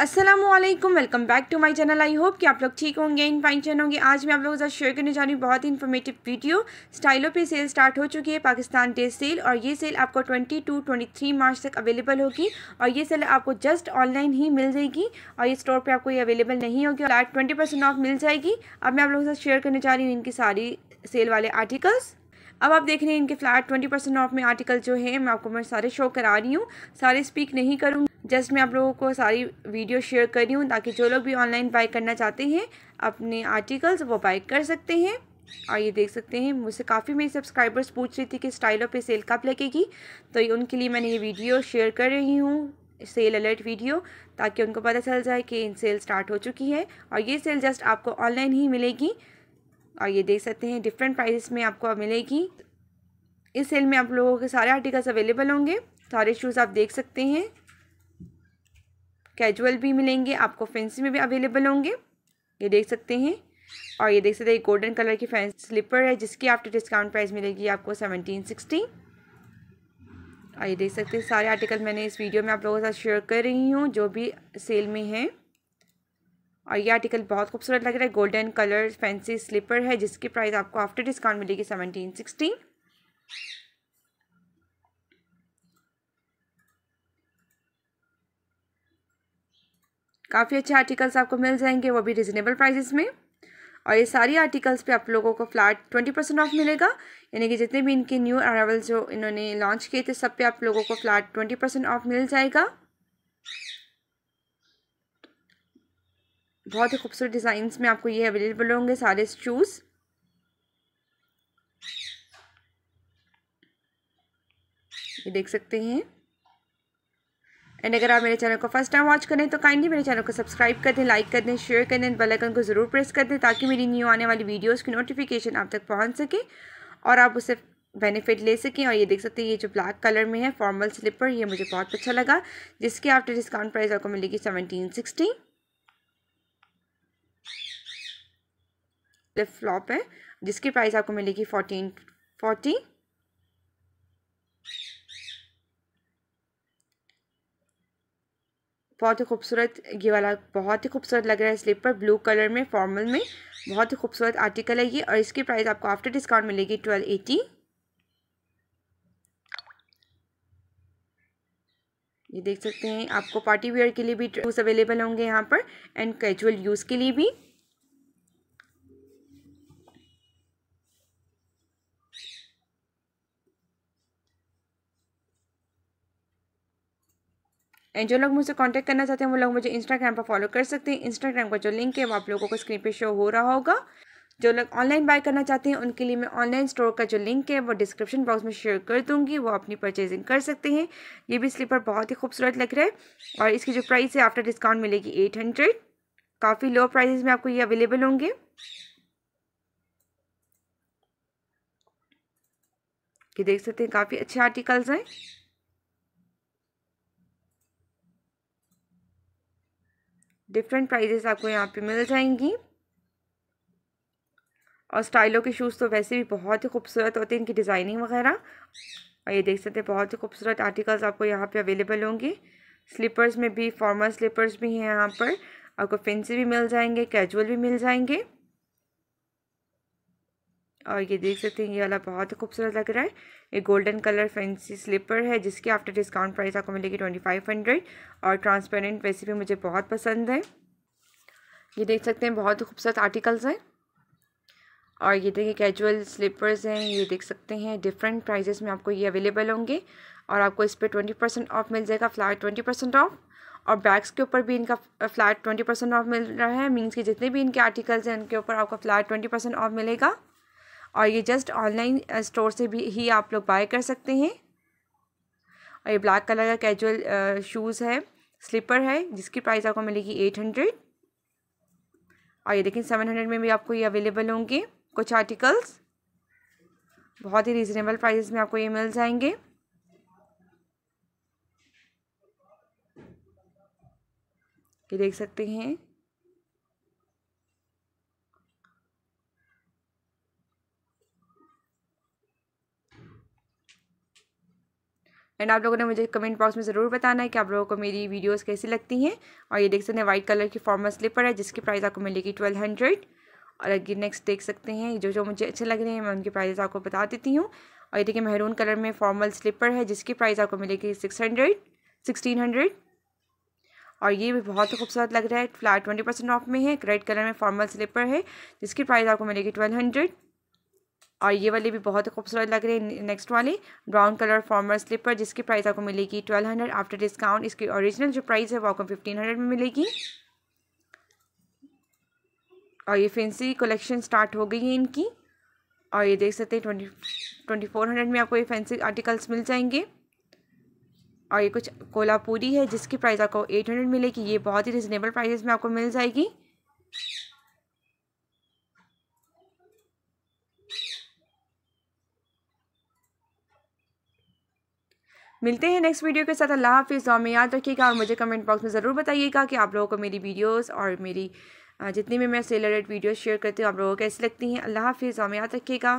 Aslam welcome back to my channel I hope कि आप लोग ठीक होंगे इन फाइन चैन होंगे आज मैं आप लोगों के साथ शेयर करने जा रही हूँ बहुत ही इन्फॉर्मेटिव वीडियो स्टाइलों पे सेल स्टार्ट हो चुकी है पाकिस्तान डे सेल और ये सेल आपको 22, टू 23 मार्च तक अवेलेबल होगी और ये सेल आपको जस्ट ऑनलाइन ही मिल जाएगी और ये स्टोर पर आपको ये अवेलेबल नहीं होगी और ट्वेंटी ऑफ मिल जाएगी अब मैं आप लोगों के साथ शेयर करने जा रही हूँ इनकी सारी सेल वाले आर्टिकल्स अब आप देख रहे हैं इनके फ्लैट ट्वेंटी परसेंट ऑफ में आर्टिकल जो है मैं आपको मैं सारे शो करा रही हूँ सारे स्पीक नहीं करूँगी जस्ट मैं आप लोगों को सारी वीडियो शेयर कर रही हूँ ताकि जो लोग भी ऑनलाइन बाई करना चाहते हैं अपने आर्टिकल्स वो बाई कर सकते हैं और ये देख सकते हैं मुझसे काफ़ी मेरी सब्सक्राइबर्स पूछ रही थी कि स्टाइलों पे सेल कब लगेगी तो उनके लिए मैंने ये वीडियो शेयर कर रही हूँ सेल अलर्ट वीडियो ताकि उनको पता चल जाए कि इन सेल स्टार्ट हो चुकी है और ये सेल जस्ट आपको ऑनलाइन ही मिलेगी और ये देख सकते हैं डिफरेंट प्राइस में आपको मिलेगी इस सेल में आप लोगों के सारे आर्टिकल्स अवेलेबल होंगे सारे शूज़ आप देख सकते हैं कैजुअल भी मिलेंगे आपको फैंसी में भी अवेलेबल होंगे ये देख सकते हैं और ये देख सकते हैं गोल्डन कलर की फैंस स्लीपर है जिसकी आफ्टर डिस्काउंट प्राइस मिलेगी आपको सेवनटीन सिक्सटी और ये देख सकते हैं सारे आर्टिकल मैंने इस वीडियो में आप लोगों के साथ शेयर कर रही हूँ जो भी सेल में है और ये आर्टिकल बहुत खूबसूरत लग रहा है गोल्डन कलर फैंसी स्लीपर है जिसकी प्राइस आपको आफ्टर डिस्काउंट मिलेगी सेवनटीन सिक्सटी काफ़ी अच्छे आर्टिकल्स आपको मिल जाएंगे वो भी रिजनेबल प्राइजेस में और ये सारी आर्टिकल्स पे आप लोगों को फ्लैट ट्वेंटी परसेंट ऑफ मिलेगा यानी कि जितने भी इनके न्यू अरावल जो इन्होंने लॉन्च किए थे सब पे आप लोगों को फ्लैट ट्वेंटी परसेंट ऑफ मिल जाएगा बहुत ही खूबसूरत डिज़ाइंस में आपको ये अवेलेबल होंगे सारे शूज़ ये देख सकते हैं एंड अगर आप मेरे चैनल को फर्स्ट टाइम वॉच करें तो काइंडली मेरे चैनल को सब्सक्राइब कर दें लाइक कर दें शेयर कर दें बेल आइकन को ज़रूर प्रेस कर दें ताकि मेरी न्यू आने वाली वीडियोज़ की नोटिफिकेशन आप तक पहुँच सके और आप उसे बेनिफिट ले सकें और ये देख सकते हैं ये जो ब्लैक कलर में है फॉर्मल स्लीपर ये मुझे बहुत अच्छा लगा जिसके आफ्टर डिस्काउंट प्राइस आपको मिलेगी सेवनटीन सिक्सटी फ्लॉप है जिसकी प्राइस आपको मिलेगी फोर्टीन फोर्टी बहुत ही खूबसूरत ये वाला बहुत ही खूबसूरत लग रहा है स्लीपर ब्लू कलर में फॉर्मल में बहुत ही खूबसूरत आर्टिकल है ये और इसकी प्राइस आपको आफ्टर डिस्काउंट मिलेगी ट्वेल्व एटी ये देख सकते हैं आपको पार्टी वेयर के लिए भी शूज़ अवेलेबल होंगे यहाँ पर एंड कैजुअल यूज़ के लिए भी एंड जो लोग मुझसे कांटेक्ट करना चाहते हैं वो लोग मुझे इंस्टाग्राम पर फॉलो कर सकते हैं इंस्टाग्राम का जो लिंक है वो आप लोगों को स्क्रीन पर शो हो रहा होगा जो लोग ऑनलाइन बाय करना चाहते हैं उनके लिए मैं ऑनलाइन स्टोर का जो लिंक है वो डिस्क्रिप्शन बॉक्स में शेयर कर दूंगी वो अपनी परचेजिंग कर सकते हैं ये भी स्लीपर बहुत ही खूबसूरत लग रहा है और इसकी जो प्राइस है आफ्टर डिस्काउंट मिलेगी एट हंड्रेड काफ़ी लो प्राइजेस में आपको ये अवेलेबल होंगे ये देख सकते हैं काफ़ी अच्छे आर्टिकल्स हैं डिफरेंट प्राइजेस आपको यहाँ पे मिल जाएंगी और स्टाइलों के शूज़ तो वैसे भी बहुत ही खूबसूरत होते हैं इनकी डिज़ाइनिंग वगैरह और ये देख सकते हैं बहुत ही खूबसूरत आर्टिकल्स आपको यहाँ पे अवेलेबल होंगे स्लीपर्स में भी फॉर्मल स्लीपर्स भी हैं यहाँ पर आपको फेंसी भी मिल जाएंगे कैजुअल भी मिल जाएंगे और ये देख सकते हैं ये वाला बहुत ही खूबसूरत लग रहा है ये गोल्डन कलर फैंसी स्लीपर है जिसकी आफ्टर डिस्काउंट प्राइस आपको मिलेगी ट्वेंटी फाइव हंड्रेड और ट्रांसपेरेंट वैसे भी मुझे बहुत पसंद है ये देख सकते हैं बहुत ही खूबसूरत आर्टिकल्स हैं और ये देखिए कैजुअल स्लीपर्स हैं ये देख सकते हैं डिफरेंट प्राइजेस में आपको ये अवेलेबल होंगे और आपको इस पर ट्वेंटी परसेंट ऑफ मिल जाएगा फ्लैट ट्वेंटी परसेंट ऑफ और बैग्स के ऊपर भी इनका फ्लैट ट्वेंटी परसेंट ऑफ मिल रहा है मीन्स के जितने भी इनके आर्टिकल्स हैं उनके ऊपर आपका फ्लैट ट्वेंटी परसेंट ऑफ मिलेगा और ये जस्ट ऑनलाइन स्टोर से भी ही आप लोग बाय कर सकते हैं और ये ब्लैक कलर का कैजुअल शूज़ uh, है स्लीपर है जिसकी प्राइस आपको मिलेगी एट हंड्रेड और ये देखें सेवन हंड्रेड में भी आपको ये अवेलेबल होंगे कुछ आर्टिकल्स बहुत ही रीज़नेबल प्राइस में आपको ये मिल जाएंगे ये देख सकते हैं एंड आप लोगों ने मुझे कमेंट बॉक्स में ज़रूर बताना है कि आप लोगों को मेरी वीडियोस कैसी लगती हैं और ये देख सकते हैं वाइट कलर की फॉर्मल स्लीपर है जिसकी प्राइस आपको मिलेगी ट्वेल्व हंड्रेड और अगे नेक्स्ट देख सकते हैं जो जो मुझे अच्छे लग रहे हैं मैं उनकी प्राइस आपको बता देती हूँ और ये देखिए मेहरून कलर में फॉर्मल स्लीपर है जिसकी प्राइस आपको मिलेगी सिक्स हंड्रेड सिक्सटीन हंड्रेड और ये भी बहुत ही खूबसूरत लग रहा है फ्लैट ट्वेंटी परसेंट ऑफ में है रेड कलर में फॉर्मल स्लीपर है जिसकी प्राइस आपको मिलेगी ट्वेल्व हंड्रेड और ये वाली भी बहुत खूबसूरत लग रही है नेक्स्ट वाली ब्राउन कलर फॉर्मर स्लीपर जिसकी प्राइस आपको मिलेगी ट्वेल्व हंड्रेड आफ्टर डिस्काउंट इसकी ओरिजिनल जो प्राइस है वो आपको फिफ्टीन हंड्रेड में मिलेगी और ये फैंसी कलेक्शन स्टार्ट हो गई है इनकी और ये देख सकते हैं ट्वेंटी ट्वेंटी फोर हंड्रेड में आपको ये फैंसी आर्टिकल्स मिल जाएंगे और ये कुछ कोलापूरी है जिसकी प्राइस आपको एट हंड्रेड मिलेगी ये बहुत ही रिजनेबल प्राइस में आपको मिल जाएगी मिलते हैं नेक्स्ट वीडियो के साथ अल्लाह हाफिज़ दुआ में याद रखिएगा और मुझे कमेंट बॉक्स में ज़रूर बताइएगा कि आप लोगों को मेरी वीडियोस और मेरी जितनी भी मैं सेलर रेट वीडियो शेयर करती हूँ आप लोगों को कैसी लगती हैं अल्लाह हाफिज़ दुआ में याद रखिएगा